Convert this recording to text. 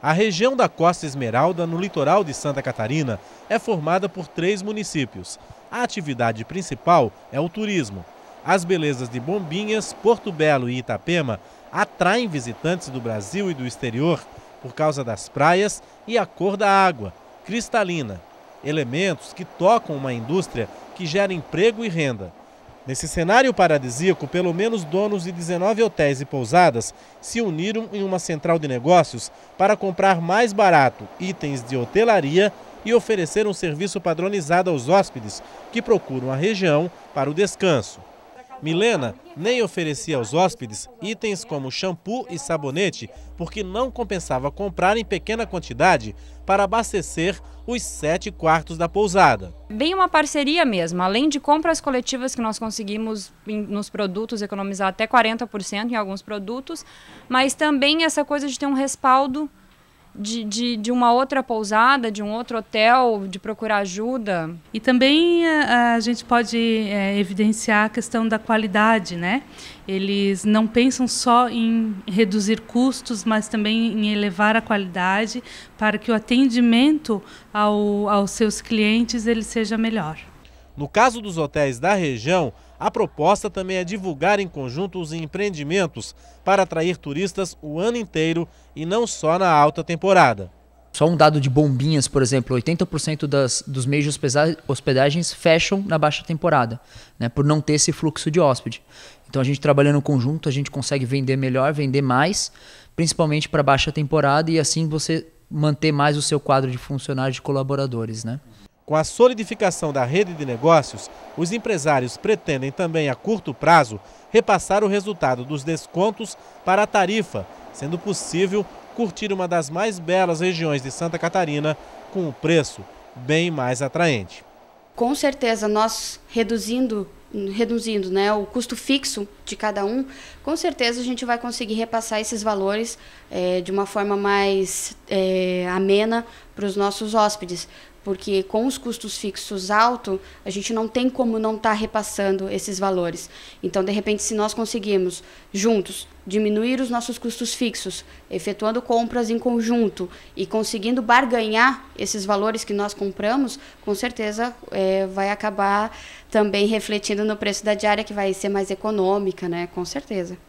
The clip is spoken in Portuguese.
A região da Costa Esmeralda, no litoral de Santa Catarina, é formada por três municípios. A atividade principal é o turismo. As belezas de Bombinhas, Porto Belo e Itapema atraem visitantes do Brasil e do exterior por causa das praias e a cor da água, cristalina. Elementos que tocam uma indústria que gera emprego e renda. Nesse cenário paradisíaco, pelo menos donos de 19 hotéis e pousadas se uniram em uma central de negócios para comprar mais barato itens de hotelaria e oferecer um serviço padronizado aos hóspedes que procuram a região para o descanso. Milena nem oferecia aos hóspedes itens como shampoo e sabonete, porque não compensava comprar em pequena quantidade para abastecer os sete quartos da pousada. Bem uma parceria mesmo, além de compras coletivas que nós conseguimos nos produtos economizar até 40% em alguns produtos, mas também essa coisa de ter um respaldo de, de, de, uma outra pousada, de um outro hotel, de procurar ajuda. E também a, eh, a gente pode é, evidenciar a questão da qualidade, né? Eles não pensam só em reduzir custos, mas também em elevar a qualidade para que o atendimento ao, aos seus clientes ele seja melhor. No caso dos hotéis da região, a proposta também é divulgar em conjunto os empreendimentos para atrair turistas o ano inteiro e não só na alta temporada. Só um dado de bombinhas, por exemplo, 80% das, dos meios de hospedagens fecham na baixa temporada, né, por não ter esse fluxo de hóspede. Então a gente trabalhando em conjunto, a gente consegue vender melhor, vender mais, principalmente para baixa temporada e assim você manter mais o seu quadro de funcionários e colaboradores, né? Com a solidificação da rede de negócios, os empresários pretendem também, a curto prazo, repassar o resultado dos descontos para a tarifa, sendo possível curtir uma das mais belas regiões de Santa Catarina com um preço bem mais atraente. Com certeza, nós reduzindo reduzindo né, o custo fixo de cada um, com certeza a gente vai conseguir repassar esses valores é, de uma forma mais é, amena para os nossos hóspedes porque com os custos fixos altos, a gente não tem como não estar tá repassando esses valores. Então, de repente, se nós conseguirmos juntos diminuir os nossos custos fixos, efetuando compras em conjunto e conseguindo barganhar esses valores que nós compramos, com certeza é, vai acabar também refletindo no preço da diária, que vai ser mais econômica, né? Com certeza.